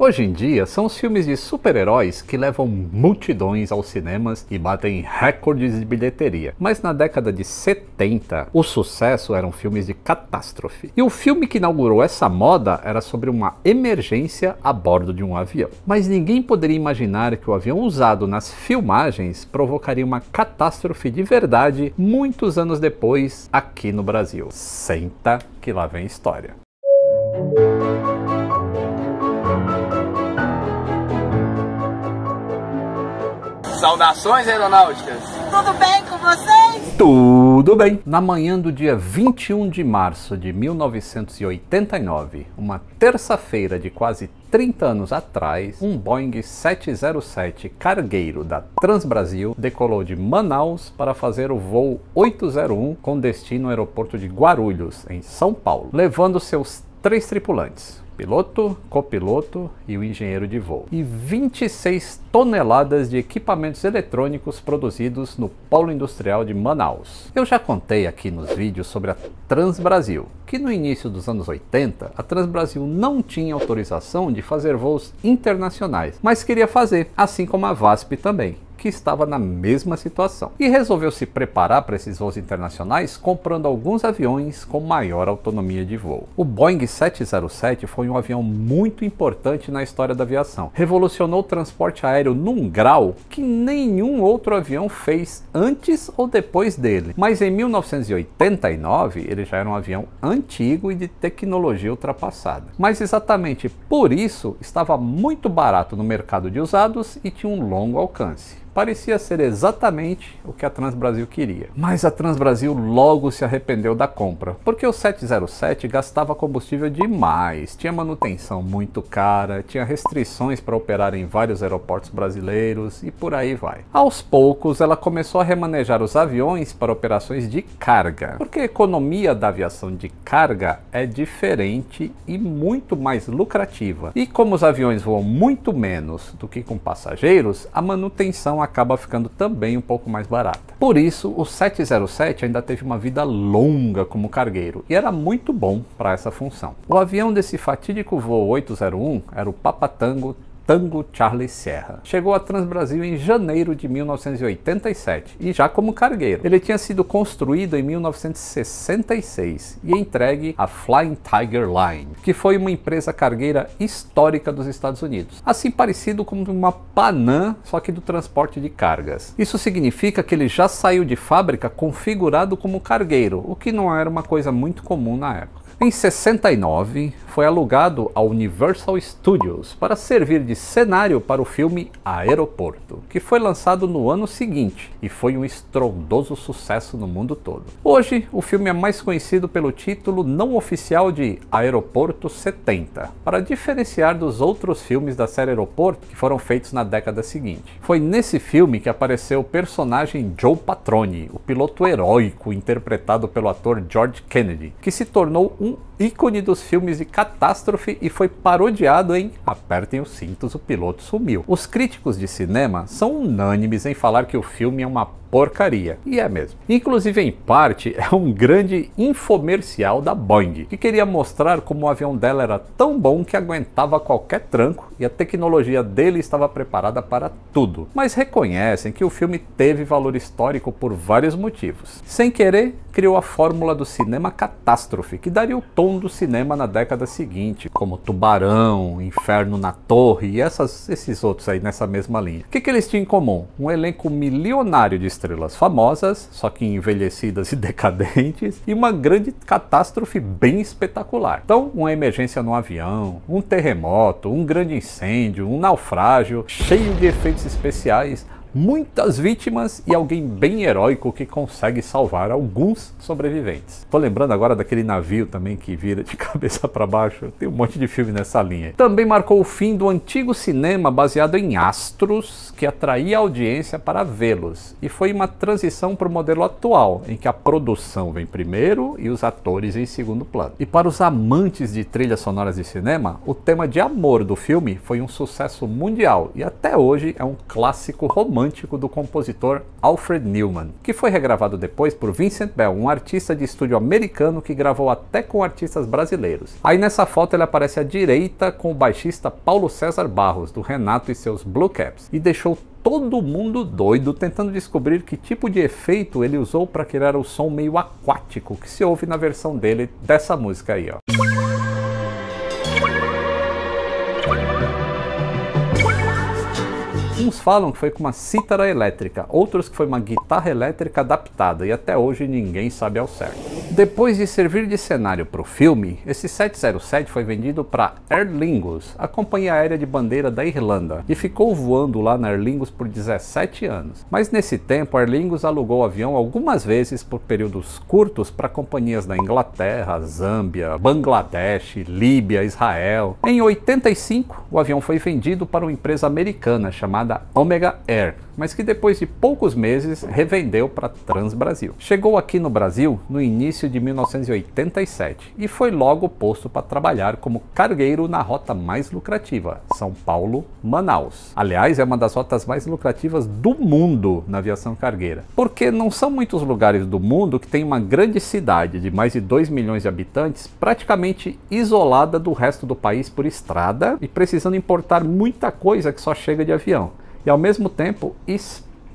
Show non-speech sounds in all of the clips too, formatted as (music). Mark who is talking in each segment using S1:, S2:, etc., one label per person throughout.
S1: Hoje em dia, são os filmes de super-heróis que levam multidões aos cinemas e batem recordes de bilheteria. Mas na década de 70, o sucesso eram filmes de catástrofe. E o filme que inaugurou essa moda era sobre uma emergência a bordo de um avião. Mas ninguém poderia imaginar que o avião usado nas filmagens provocaria uma catástrofe de verdade muitos anos depois aqui no Brasil. Senta que lá vem história. Saudações aeronáuticas! Tudo bem com vocês? Tudo bem! Na manhã do dia 21 de março de 1989, uma terça-feira de quase 30 anos atrás, um Boeing 707 cargueiro da Transbrasil decolou de Manaus para fazer o voo 801 com destino ao aeroporto de Guarulhos, em São Paulo, levando seus três tripulantes, piloto, copiloto e o engenheiro de voo, e 26 toneladas de equipamentos eletrônicos produzidos no Polo Industrial de Manaus. Eu já contei aqui nos vídeos sobre a Transbrasil, que no início dos anos 80, a Transbrasil não tinha autorização de fazer voos internacionais, mas queria fazer, assim como a VASP também que estava na mesma situação e resolveu se preparar para esses voos internacionais comprando alguns aviões com maior autonomia de voo. O Boeing 707 foi um avião muito importante na história da aviação. Revolucionou o transporte aéreo num grau que nenhum outro avião fez antes ou depois dele. Mas em 1989 ele já era um avião antigo e de tecnologia ultrapassada. Mas exatamente por isso estava muito barato no mercado de usados e tinha um longo alcance parecia ser exatamente o que a Transbrasil queria. Mas a Transbrasil logo se arrependeu da compra, porque o 707 gastava combustível demais, tinha manutenção muito cara, tinha restrições para operar em vários aeroportos brasileiros e por aí vai. Aos poucos, ela começou a remanejar os aviões para operações de carga, porque a economia da aviação de carga é diferente e muito mais lucrativa. E como os aviões voam muito menos do que com passageiros, a manutenção acaba ficando também um pouco mais barata. Por isso, o 707 ainda teve uma vida longa como cargueiro e era muito bom para essa função. O avião desse fatídico voo 801 era o Papatango Tango Charlie Serra. Chegou a Transbrasil em janeiro de 1987 e já como cargueiro. Ele tinha sido construído em 1966 e entregue à Flying Tiger Line, que foi uma empresa cargueira histórica dos Estados Unidos. Assim parecido com uma Panam, só que do transporte de cargas. Isso significa que ele já saiu de fábrica configurado como cargueiro, o que não era uma coisa muito comum na época. Em 69, foi alugado à Universal Studios para servir de cenário para o filme Aeroporto, que foi lançado no ano seguinte e foi um estrondoso sucesso no mundo todo. Hoje, o filme é mais conhecido pelo título não oficial de Aeroporto 70, para diferenciar dos outros filmes da série Aeroporto que foram feitos na década seguinte. Foi nesse filme que apareceu o personagem Joe Patrone, o piloto heróico interpretado pelo ator George Kennedy, que se tornou um um ícone dos filmes de catástrofe e foi parodiado em Apertem os cintos, o piloto sumiu. Os críticos de cinema são unânimes em falar que o filme é uma porcaria. E é mesmo. Inclusive, em parte, (laughs) é um grande infomercial da Boeing, que queria mostrar como o avião dela era tão bom que aguentava qualquer tranco e a tecnologia dele estava preparada para tudo. Mas reconhecem que o filme teve valor histórico por vários motivos. Sem querer, criou a fórmula do cinema catástrofe, que daria o tom do cinema na década seguinte, como Tubarão, Inferno na Torre e essas, esses outros aí nessa mesma linha. O que, que eles tinham em comum? Um elenco milionário de estrelas famosas, só que envelhecidas e (laughs) decadentes, e uma grande catástrofe bem espetacular. Então, uma emergência no avião, um terremoto, um grande incêndio, um naufrágio, cheio de efeitos especiais muitas vítimas e alguém bem heróico que consegue salvar alguns sobreviventes. Tô lembrando agora daquele navio também que vira de (laughs) cabeça para baixo, tem um monte de filme nessa linha. Também marcou o fim do antigo cinema baseado em astros que atraía a audiência para vê-los e foi uma transição para o modelo atual, em que a produção vem primeiro e os atores em segundo plano. E para os amantes de trilhas sonoras de cinema, o tema de amor do filme foi um sucesso mundial e até hoje é um clássico romântico romântico do compositor Alfred Newman, que foi regravado depois por Vincent Bell, um artista de estúdio americano que gravou até com artistas brasileiros. Aí nessa foto ele aparece à direita com o baixista Paulo César Barros, do Renato e seus Blue Caps, e deixou todo mundo doido tentando descobrir que tipo de efeito ele usou para criar o som meio aquático que se ouve na versão dele dessa música aí, ó. Uns falam que foi com uma cítara elétrica, outros que foi uma guitarra elétrica adaptada e até hoje ninguém sabe ao certo. Depois de servir de cenário para o filme, esse 707 foi vendido para Aer Lingus, a companhia aérea de bandeira da Irlanda, e ficou voando lá na Aer Lingus por 17 anos. Mas nesse tempo, Aer Lingus alugou o avião algumas vezes por períodos curtos para companhias da Inglaterra, Zâmbia, Bangladesh, Líbia, Israel. Em 85, o avião foi vendido para uma empresa americana chamada chamada Omega Air, mas que depois de poucos meses revendeu para Trans Brasil. Chegou aqui no Brasil no início de 1987 e foi logo posto para trabalhar como cargueiro na rota mais lucrativa, São Paulo-Manaus. Aliás, é uma das rotas mais lucrativas do mundo na aviação cargueira, porque não são muitos lugares do mundo que tem uma grande cidade de mais de 2 milhões de habitantes praticamente isolada do resto do país por estrada e precisando importar muita coisa que só chega de avião e ao mesmo tempo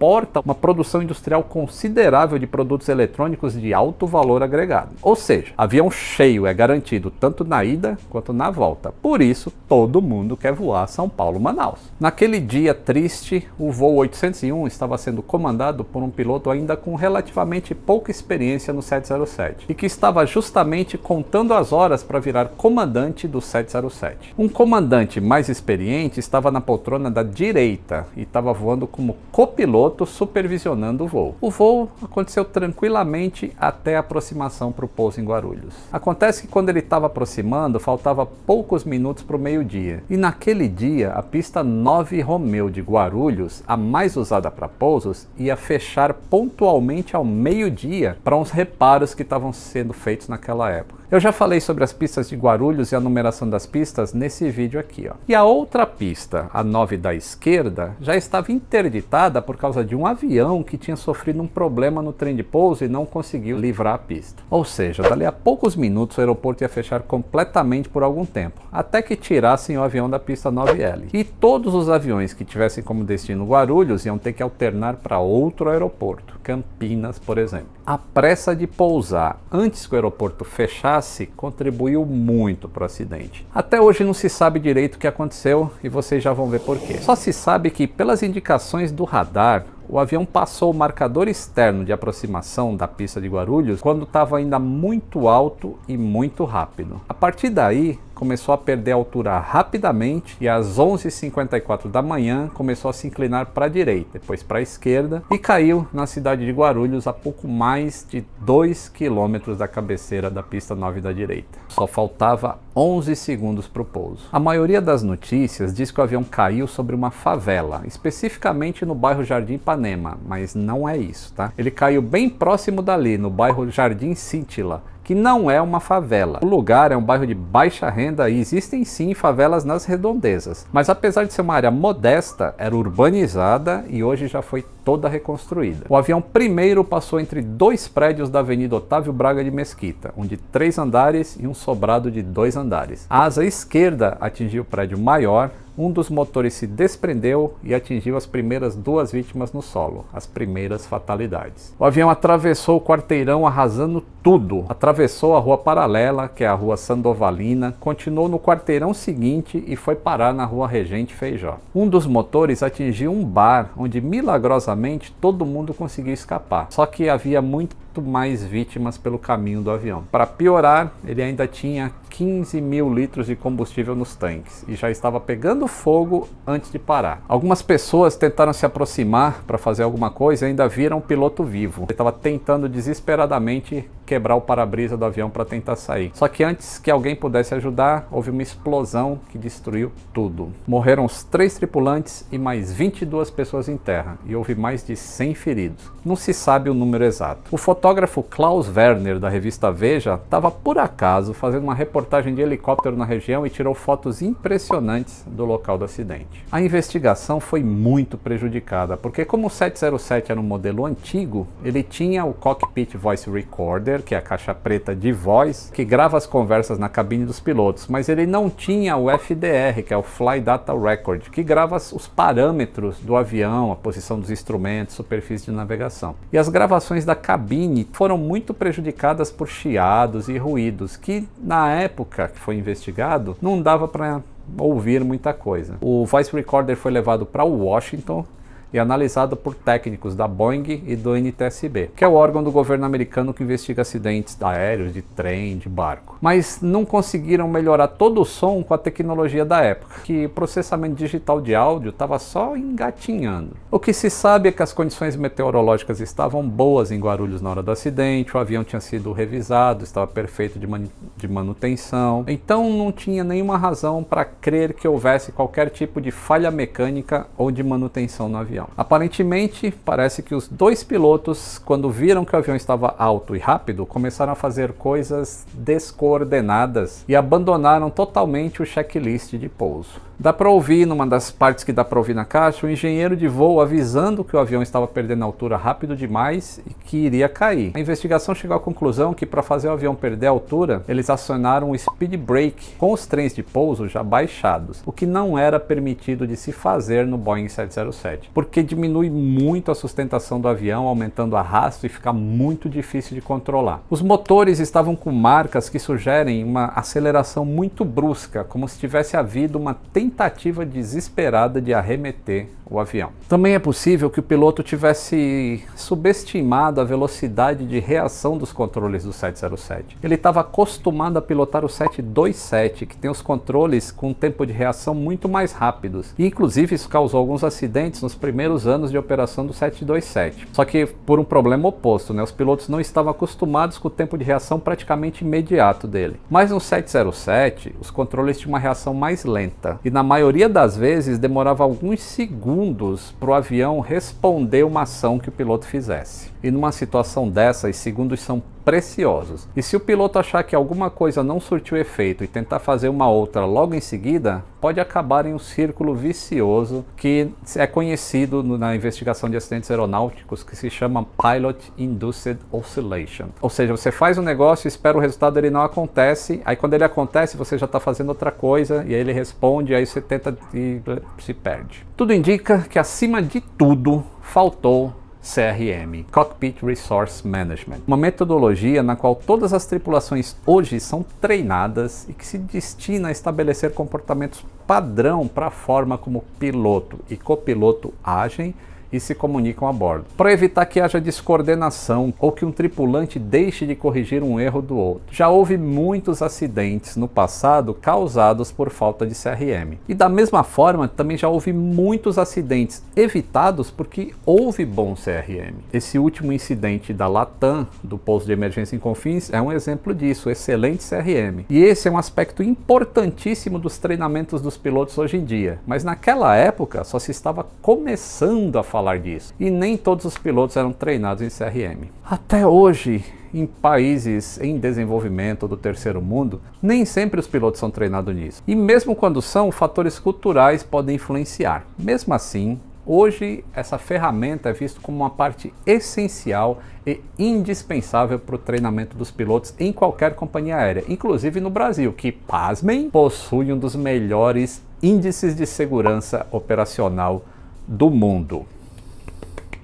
S1: importa uma produção industrial considerável de produtos eletrônicos de alto valor agregado. Ou seja, avião cheio é garantido tanto na ida quanto na volta. Por isso, todo mundo quer voar São Paulo-Manaus. Naquele dia triste, o voo 801 estava sendo comandado por um piloto ainda com relativamente pouca experiência no 707 e que estava justamente contando as horas para virar comandante do 707. Um comandante mais experiente estava na poltrona da direita e estava voando como copiloto piloto supervisionando o voo. O voo aconteceu tranquilamente até a aproximação para o pouso em Guarulhos. Acontece que quando ele estava aproximando, faltava poucos minutos para o meio-dia. E naquele dia, a pista 9 Romeo de Guarulhos, a mais usada para pousos, ia fechar pontualmente ao meio-dia para uns reparos que estavam sendo feitos naquela época. Eu já falei sobre as pistas de Guarulhos e a numeração das pistas nesse vídeo aqui. Ó. E a outra pista, a 9 da esquerda, já estava interditada por causa causa de um avião que tinha sofrido um problema no trem de pouso e não conseguiu livrar a pista. Ou seja, dali a poucos minutos o aeroporto ia fechar completamente por algum tempo, até que tirassem o avião da pista 9L. E todos os aviões que tivessem como destino Guarulhos iam ter que alternar para outro aeroporto. Campinas, por exemplo. A pressa de pousar antes que o aeroporto fechasse contribuiu muito para o acidente. Até hoje não se sabe direito o que aconteceu e vocês já vão ver por quê. Só se sabe que, pelas indicações do radar, o avião passou o marcador externo de aproximação da pista de Guarulhos quando estava ainda muito alto e muito rápido. A partir daí, começou a perder altura rapidamente e às 11h54 da manhã começou a se inclinar para a direita, depois para a esquerda e caiu na cidade de Guarulhos a pouco mais de 2 quilômetros da cabeceira da pista 9 da direita. Só faltava 11 segundos para o pouso. A maioria das notícias diz que o avião caiu sobre uma favela, especificamente no bairro Jardim Panamá Ipanema, mas não é isso, tá? Ele caiu bem próximo dali, no bairro Jardim Cintila, que não é uma favela. O lugar é um bairro de baixa renda e existem sim favelas nas redondezas, mas apesar de ser uma área modesta, era urbanizada e hoje já foi toda reconstruída. O avião primeiro passou entre dois prédios da Avenida Otávio Braga de Mesquita, um de três andares e um sobrado de dois andares. A asa esquerda atingiu o prédio maior, um dos motores se desprendeu e atingiu as primeiras duas vítimas no solo, as primeiras fatalidades. O avião atravessou o quarteirão arrasando tudo, atravessou a rua paralela, que é a rua Sandovalina, continuou no quarteirão seguinte e foi parar na rua Regente Feijó. Um dos motores atingiu um bar, onde milagrosamente todo mundo conseguiu escapar, só que havia muito mais vítimas pelo caminho do avião. Para piorar, ele ainda tinha 15 mil litros de combustível nos tanques e já estava pegando fogo antes de parar. Algumas pessoas tentaram se aproximar para fazer alguma coisa e ainda viram o piloto vivo. Ele estava tentando desesperadamente quebrar o para-brisa do avião para tentar sair. Só que antes que alguém pudesse ajudar, houve uma explosão que destruiu tudo. Morreram os três tripulantes e mais 22 pessoas em terra e houve mais de 100 feridos. Não se sabe o número exato. O fotógrafo Klaus Werner, da revista Veja, estava por acaso fazendo uma reportagem de helicóptero na região e tirou fotos impressionantes do local do acidente. A investigação foi muito prejudicada, porque, como o 707 era um modelo antigo, ele tinha o cockpit voice recorder, que é a caixa preta de voz, que grava as conversas na cabine dos pilotos, mas ele não tinha o FDR, que é o Fly Data Record, que grava os parâmetros do avião, a posição dos instrumentos, superfície de navegação. E as gravações da cabine Mini foram muito prejudicadas por chiados e ruídos, que na época que foi investigado não dava para ouvir muita coisa. O voice recorder foi levado para Washington e analisada por técnicos da Boeing e do NTSB, que é o órgão do governo americano que investiga acidentes aéreos, de trem, de barco. Mas não conseguiram melhorar todo o som com a tecnologia da época, que processamento digital de áudio estava só engatinhando. O que se sabe é que as condições meteorológicas estavam boas em Guarulhos na hora do acidente, o avião tinha sido revisado, estava perfeito de, man de manutenção, então não tinha nenhuma razão para crer que houvesse qualquer tipo de falha mecânica ou de manutenção no avião avião. Aparentemente, parece que os dois pilotos, quando viram que o avião estava alto e rápido, começaram a fazer coisas descoordenadas e abandonaram totalmente o checklist de pouso. Dá para ouvir, numa das partes que dá para ouvir na caixa, o engenheiro de voo avisando que o avião estava perdendo altura rápido demais e que iria cair. A investigação chegou à conclusão que para fazer o avião perder altura, eles acionaram o speed brake com os trens de pouso já baixados, o que não era permitido de se fazer no Boeing 707. Porque porque diminui muito a sustentação do avião, aumentando o arrasto e fica muito difícil de controlar. Os motores estavam com marcas que sugerem uma aceleração muito brusca, como se tivesse havido uma tentativa desesperada de arremeter o avião. Também é possível que o piloto tivesse subestimado a velocidade de reação dos controles do 707. Ele estava acostumado a pilotar o 727, que tem os controles com um tempo de reação muito mais rápidos. E, inclusive, isso causou alguns acidentes nos primeiros primeiros anos de operação do 727. Só que por um problema oposto, né? Os pilotos não estavam acostumados com o tempo de reação praticamente imediato dele. Mas no 707, os controles tinham uma reação mais lenta e na maioria das vezes demorava alguns segundos para o avião responder uma ação que o piloto fizesse. E numa situação dessas, segundos são preciosos. E se o piloto achar que alguma coisa não surtiu efeito e tentar fazer uma outra logo em seguida, pode acabar em um círculo vicioso que é conhecido na investigação de acidentes aeronáuticos que se chama Pilot Induced Oscillation. Ou seja, você faz um negócio, espera o resultado, ele não acontece, aí quando ele acontece você já está fazendo outra coisa e aí ele responde, aí você tenta e se perde. Tudo indica que acima de tudo faltou CRM, Cockpit Resource Management, uma metodologia na qual todas as tripulações hoje são treinadas e que se destina a estabelecer comportamentos padrão para a forma como piloto e copiloto agem e se comunicam a bordo. Para evitar que haja descoordenação ou que um tripulante deixe de corrigir um erro do outro. Já houve muitos acidentes no passado causados por falta de CRM. E da mesma forma, também já houve muitos acidentes evitados porque houve bom CRM. Esse último incidente da Latam, do posto de emergência em Confins, é um exemplo disso, excelente CRM. E esse é um aspecto importantíssimo dos treinamentos dos pilotos hoje em dia. Mas naquela época só se estava começando a falar falar disso. E nem todos os pilotos eram treinados em CRM. Até hoje, em países em desenvolvimento do terceiro mundo, nem sempre os pilotos são treinados nisso. E mesmo quando são, fatores culturais podem influenciar. Mesmo assim, Hoje, essa ferramenta é vista como uma parte essencial e indispensável para o treinamento dos pilotos em qualquer companhia aérea, inclusive no Brasil, que, pasmem, possui um dos melhores índices de segurança operacional do mundo.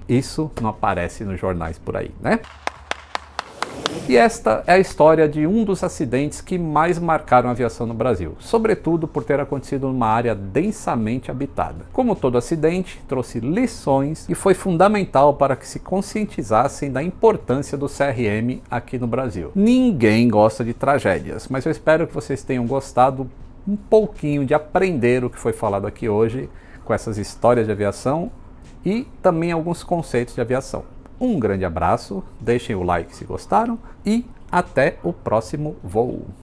S1: Isso não aparece nos jornais por aí, né? E esta é a história de um dos acidentes que mais marcaram a aviação no Brasil, sobretudo por ter acontecido numa área densamente habitada. Como todo acidente, trouxe lições e foi fundamental para que se conscientizassem da importância do CRM aqui no Brasil. Ninguém gosta de tragédias, mas eu espero que vocês tenham gostado um pouquinho de aprender o que foi falado aqui hoje com essas histórias de aviação e também alguns conceitos de aviação. Um grande abraço, deixem o like se gostaram e até o próximo voo.